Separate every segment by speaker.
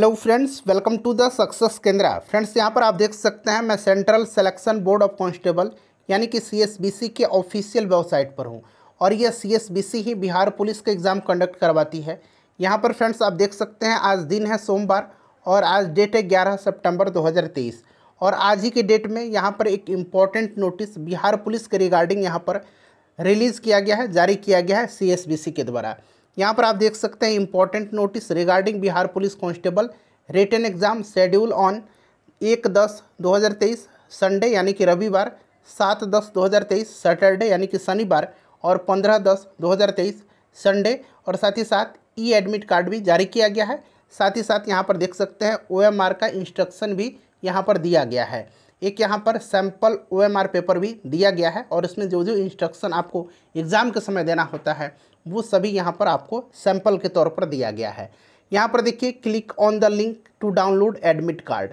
Speaker 1: hello friends welcome to the success Kendra friends यहाँ पर आप देख सकते हैं मैं central selection board of constable यानी कि सीएसबीसी के ऑफिशियल वेबसाइट पर हूँ और यह सीएसबीसी ही बिहार पुलिस का एग्ज़ाम कंडक्ट करवाती है यहाँ पर फ्रेंड्स आप देख सकते हैं आज दिन है सोमवार और आज डेट है ग्यारह सेप्टेम्बर दो और आज ही के डेट में यहाँ पर एक इम्पॉर्टेंट नोटिस बिहार पुलिस के रिगार्डिंग यहाँ पर रिलीज़ किया गया है जारी किया गया है सी के द्वारा यहाँ पर आप देख सकते हैं important notice regarding Bihar police constable written exam schedule on एक दस 2023 संडे यानी कि रविवार सात दस 2023 सैटरडे यानी कि शनिवार और पंद्रह दस 2023 संडे और साथ ही साथ ई एडमिट कार्ड भी जारी किया गया है साथ ही साथ यहाँ पर देख सकते हैं ओ का इंस्ट्रक्शन भी यहाँ पर दिया गया है एक यहाँ पर सैंपल ओ पेपर भी दिया गया है और इसमें जो जो इंस्ट्रक्शन आपको एग्ज़ाम के समय देना होता है वो सभी यहाँ पर आपको सैंपल के तौर पर दिया गया है यहाँ पर देखिए click on the link to download admit card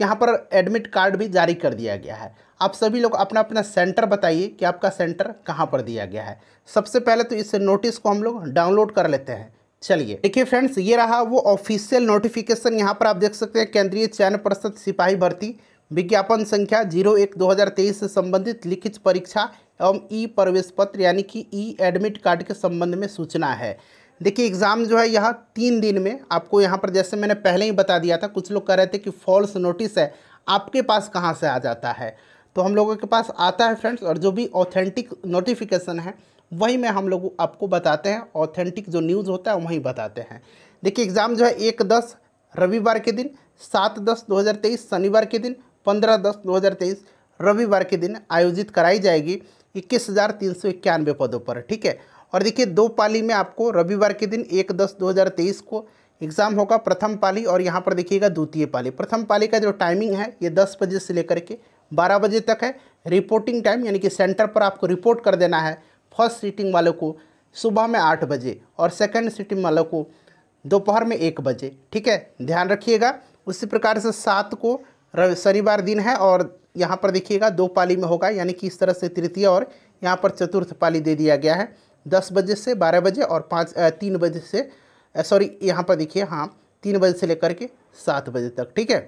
Speaker 1: यहाँ पर एडमिट कार्ड भी जारी कर दिया गया है आप सभी लोग अपना अपना सेंटर बताइए कि आपका सेंटर कहाँ पर दिया गया है सबसे पहले तो इस नोटिस को हम लोग डाउनलोड कर लेते हैं चलिए देखिए फ्रेंड्स ये रहा वो ऑफिशियल नोटिफिकेशन यहाँ पर आप देख सकते हैं केंद्रीय चयन परिषद सिपाही भर्ती विज्ञापन संख्या जीरो एक दो हज़ार तेईस से संबंधित लिखित परीक्षा एवं ई प्रवेश पत्र यानी कि ई एडमिट कार्ड के संबंध में सूचना है देखिए एग्ज़ाम जो है यह तीन दिन में आपको यहाँ पर जैसे मैंने पहले ही बता दिया था कुछ लोग कह रहे थे कि फॉल्स नोटिस है आपके पास कहाँ से आ जाता है तो हम लोगों के पास आता है फ्रेंड्स और जो भी ऑथेंटिक नोटिफिकेशन है वही मैं हम लोग आपको बताते हैं ऑथेंटिक जो न्यूज़ होता है वहीं बताते हैं देखिए एग्ज़ाम जो है एक दस रविवार के दिन सात दस दो हज़ार तेईस शनिवार के दिन पंद्रह दस दो हज़ार तेईस रविवार के दिन आयोजित कराई जाएगी इक्कीस हज़ार तीन सौ इक्यानवे पदों पर ठीक है और देखिए दो पाली में आपको रविवार के दिन एक दस दो हज़ार तेईस को एग्ज़ाम होगा प्रथम पाली और यहाँ पर देखिएगा द्वितीय पाली प्रथम पाली का जो टाइमिंग है ये दस बजे से लेकर के बारह बजे तक है रिपोर्टिंग टाइम यानी कि सेंटर पर आपको रिपोर्ट कर देना है फर्स्ट सीटिंग वालों को सुबह में आठ बजे और सेकेंड सीटिंग वालों को दोपहर में एक बजे ठीक है ध्यान रखिएगा उसी प्रकार से सात को शनिवार दिन है और यहाँ पर देखिएगा दो पाली में होगा यानी कि इस तरह से तृतीय और यहाँ पर चतुर्थ पाली दे दिया गया है दस बजे से बारह बजे और पाँच तीन बजे से सॉरी यहाँ पर देखिए हाँ तीन बजे से लेकर के सात बजे तक ठीक है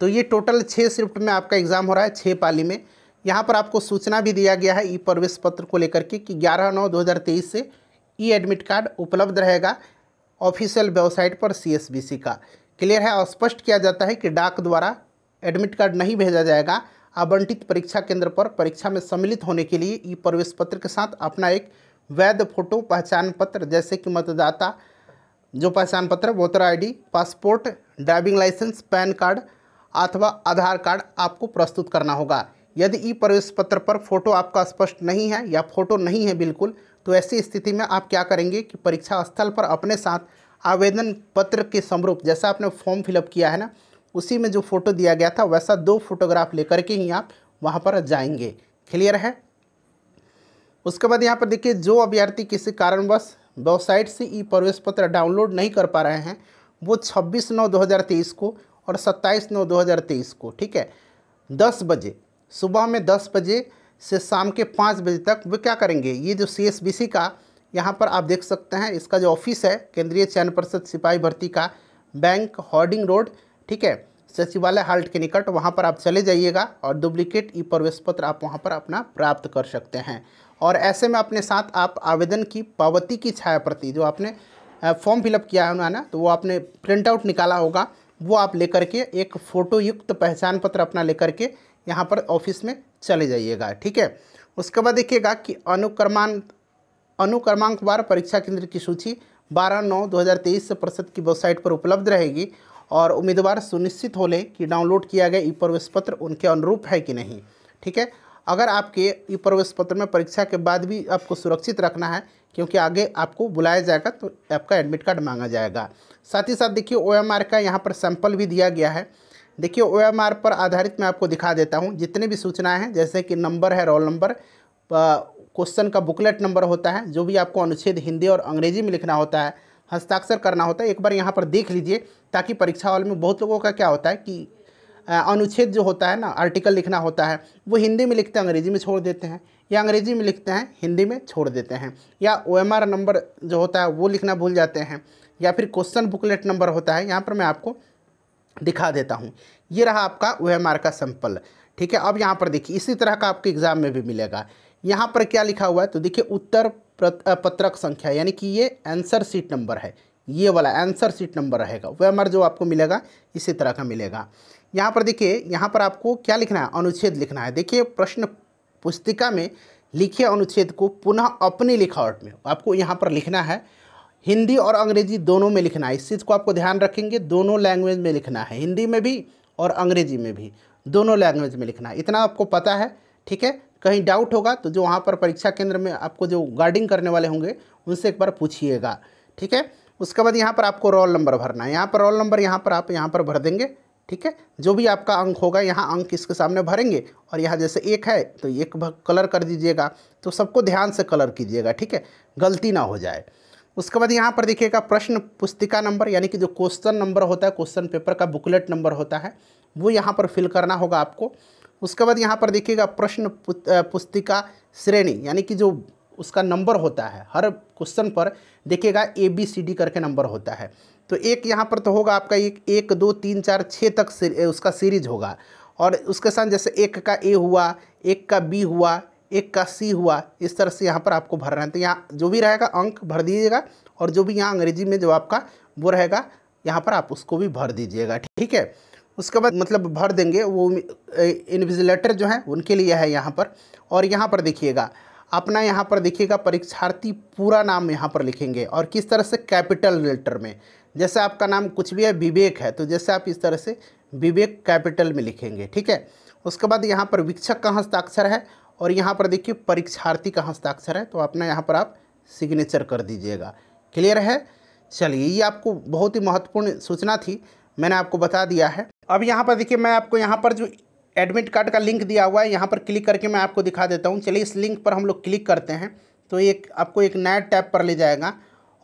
Speaker 1: तो ये टोटल छः शिफ्ट में आपका एग्ज़ाम हो रहा है छः पाली में यहाँ पर आपको सूचना भी दिया गया है ई प्रवेश पत्र को लेकर के कि ग्यारह नौ दो हज़ार तेईस से ई एडमिट कार्ड उपलब्ध रहेगा ऑफिशियल वेबसाइट पर सी का क्लियर है और स्पष्ट किया जाता है कि डाक द्वारा एडमिट कार्ड नहीं भेजा जाएगा आवंटित परीक्षा केंद्र पर परीक्षा में सम्मिलित होने के लिए ई प्रवेश पत्र के साथ अपना एक वैध फोटो पहचान पत्र जैसे कि मतदाता जो पहचान पत्र voter ID, passport driving licence pan card अथवा आधार कार्ड आपको प्रस्तुत करना होगा यदि ई प्रवेश पत्र पर फोटो आपका स्पष्ट नहीं है या फोटो नहीं है बिल्कुल तो ऐसी स्थिति में आप क्या करेंगे कि परीक्षा स्थल पर अपने साथ आवेदन पत्र के समरूप जैसा आपने फॉर्म फिलअप किया है ना उसी में जो फ़ोटो दिया गया था वैसा दो फोटोग्राफ लेकर के ही आप वहाँ पर जाएंगे क्लियर है उसके बाद यहाँ पर देखिए जो अभ्यर्थी किसी कारणवश वेबसाइट से ई प्रवेश पत्र डाउनलोड नहीं कर पा रहे हैं वो 26 नौ 2023 को और 27 नौ 2023 को ठीक है 10 बजे सुबह में 10 बजे से शाम के पाँच बजे तक वे क्या करेंगे ये जो सी का यहाँ पर आप देख सकते हैं इसका जो ऑफिस है केंद्रीय चयन परिषद सिपाही भर्ती का बैंक हॉर्डिंग रोड ठीक है सचिवालय हाल्ट के निकट वहाँ पर आप चले जाइएगा और डुप्लीकेट ई प्रवेश पत्र आप वहाँ पर अपना प्राप्त कर सकते हैं और ऐसे में अपने साथ आप आवेदन की पावती की छाया प्रति जो आपने फॉर्म फिलअप किया है उन्होंने तो वो आपने प्रिंट आउट निकाला होगा वो आप लेकर के एक फ़ोटो युक्त पहचान पत्र अपना लेकर के यहाँ पर ऑफिस में चले जाइएगा ठीक है उसके बाद देखिएगा कि अनुक्रमांक अनुक्रमांक बार परीक्षा केंद्र की सूची 12 नौ 2023 से प्रतिशत की वेबसाइट पर उपलब्ध रहेगी और उम्मीदवार सुनिश्चित हो लें कि डाउनलोड किया गया ई प्रवेश पत्र उनके अनुरूप है कि नहीं ठीक है अगर आपके ई प्रवेश पत्र में परीक्षा के बाद भी आपको सुरक्षित रखना है क्योंकि आगे आपको बुलाया जाएगा तो आपका एडमिट कार्ड मांगा जाएगा साथ ही साथ देखिए ओ का यहाँ पर सैंपल भी दिया गया है देखिए ओ पर आधारित मैं आपको दिखा देता हूँ जितने भी सूचनाएँ हैं जैसे कि नंबर है रोल नंबर क्वेश्चन का बुकलेट नंबर होता है जो भी आपको अनुच्छेद हिंदी और अंग्रेजी में लिखना होता है हस्ताक्षर करना होता है एक बार यहाँ पर देख लीजिए ताकि परीक्षा हॉल में बहुत लोगों का क्या होता है कि अनुच्छेद जो होता है ना आर्टिकल लिखना होता है वो हिंदी में लिखते हैं अंग्रेजी में छोड़ देते हैं या अंग्रेजी में लिखते हैं हिंदी में छोड़ देते हैं या ओ नंबर जो होता है वो लिखना भूल जाते हैं या फिर क्वेश्चन बुकलेट नंबर होता है यहाँ पर मैं आपको दिखा देता हूँ ये रहा आपका ओ का सैंपल ठीक है अब यहाँ पर देखिए इसी तरह का आपके एग्ज़ाम में भी मिलेगा यहाँ पर क्या लिखा हुआ है तो देखिए उत्तर पत्रक संख्या यानी कि ये आंसर सीट नंबर है ये वाला आंसर सीट नंबर रहेगा वह हमारा जो आपको मिलेगा इसी तरह का मिलेगा यहाँ पर देखिए यहाँ पर आपको क्या लिखना है अनुच्छेद लिखना है देखिए प्रश्न पुस्तिका में लिखे अनुच्छेद को पुनः अपनी लिखावट में आपको यहाँ पर लिखना है हिंदी और अंग्रेजी दोनों में लिखना है इस चीज़ को आपको ध्यान रखेंगे दोनों लैंग्वेज में लिखना है हिंदी में भी और अंग्रेजी में भी दोनों लैंग्वेज में लिखना है इतना आपको पता है ठीक है कहीं डाउट होगा तो जो वहाँ पर परीक्षा केंद्र में आपको जो गार्डिंग करने वाले होंगे उनसे एक बार पूछिएगा ठीक है उसके बाद यहाँ पर आपको रोल नंबर भरना है यहाँ पर रोल नंबर यहाँ पर आप यहाँ पर भर देंगे ठीक है जो भी आपका अंक होगा यहाँ अंक इसके सामने भरेंगे और यहाँ जैसे एक है तो एक कलर कर दीजिएगा तो सबको ध्यान से कलर कीजिएगा ठीक है गलती ना हो जाए उसके बाद यहाँ पर देखिएगा प्रश्न पुस्तिका नंबर यानी कि जो क्वेश्चन नंबर होता है क्वेश्चन पेपर का बुकलेट नंबर होता है वो यहाँ पर फिल करना होगा आपको उसके बाद यहाँ पर देखिएगा प्रश्न पुस्तिका श्रेणी यानी कि जो उसका नंबर होता है हर क्वेश्चन पर देखिएगा ए बी सी डी करके नंबर होता है तो एक यहाँ पर तो होगा आपका एक एक दो तीन चार छः तक उसका सीरीज होगा और उसके साथ जैसे एक का ए हुआ एक का बी हुआ एक का सी हुआ इस तरह से यहाँ पर आपको भर रहे हैं तो यहाँ जो भी रहेगा अंक भर दीजिएगा और जो भी यहाँ अंग्रेजी में जो आपका वो रहेगा यहाँ पर आप उसको भी भर दीजिएगा ठीक है उसके बाद मतलब भर देंगे वो इन्विजिलेटर जो है उनके लिए है यहाँ पर और यहाँ पर देखिएगा अपना यहाँ पर देखिएगा परीक्षार्थी पूरा नाम यहाँ पर लिखेंगे और किस तरह से कैपिटल लेटर में जैसे आपका नाम कुछ भी है विवेक है तो जैसे आप इस तरह से विवेक कैपिटल में लिखेंगे ठीक है उसके बाद यहाँ पर वीक्षक का हस्ताक्षर है और यहाँ पर देखिए परीक्षार्थी का हस्ताक्षर है तो अपना यहाँ पर आप सिग्नेचर कर दीजिएगा क्लियर है चलिए ये आपको बहुत ही महत्वपूर्ण सूचना थी मैंने आपको बता दिया है अब यहाँ पर देखिए मैं आपको यहाँ पर जो एडमिट कार्ड का लिंक दिया हुआ है यहाँ पर क्लिक करके मैं आपको दिखा देता हूँ चलिए इस लिंक पर हम लोग क्लिक करते हैं तो एक आपको एक नया टैब पर ले जाएगा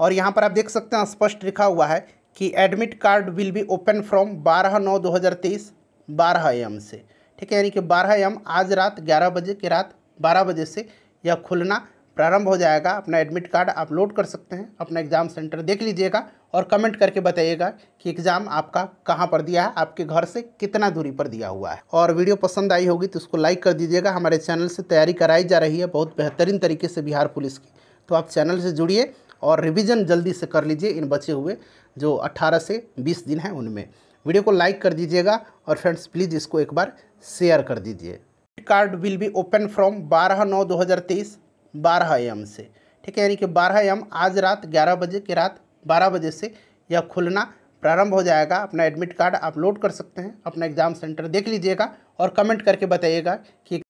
Speaker 1: और यहाँ पर आप देख सकते हैं स्पष्ट लिखा हुआ है कि admit card will be open from बारह नौ दो हज़ार तेईस बारह एम से ठीक है यानी कि बारह एम आज रात ग्यारह बजे के रात बारह बजे से यह खुलना प्रारंभ हो जाएगा अपना एडमिट कार्ड आप लोड कर सकते हैं अपना एग्ज़ाम सेंटर देख लीजिएगा और कमेंट करके बताइएगा कि एग्ज़ाम आपका कहाँ पर दिया है आपके घर से कितना दूरी पर दिया हुआ है और वीडियो पसंद आई होगी तो उसको लाइक कर दीजिएगा हमारे चैनल से तैयारी कराई जा रही है बहुत बेहतरीन तरीके से बिहार पुलिस की तो आप चैनल से जुड़िए और रिविज़न जल्दी से कर लीजिए इन बचे हुए जो अट्ठारह से बीस दिन हैं उनमें वीडियो को लाइक कर दीजिएगा और फ्रेंड्स प्लीज़ इसको एक बार शेयर कर दीजिए card will be open from 12 नौ 2023 12 एम से ठीक है यानी कि 12 एम आज रात 11 बजे के रात बारह बजे से यह खुलना प्रारंभ हो जाएगा अपना एडमिट कार्ड आप लोड कर सकते हैं अपना एग्ज़ाम सेंटर देख लीजिएगा और कमेंट करके बताइएगा कि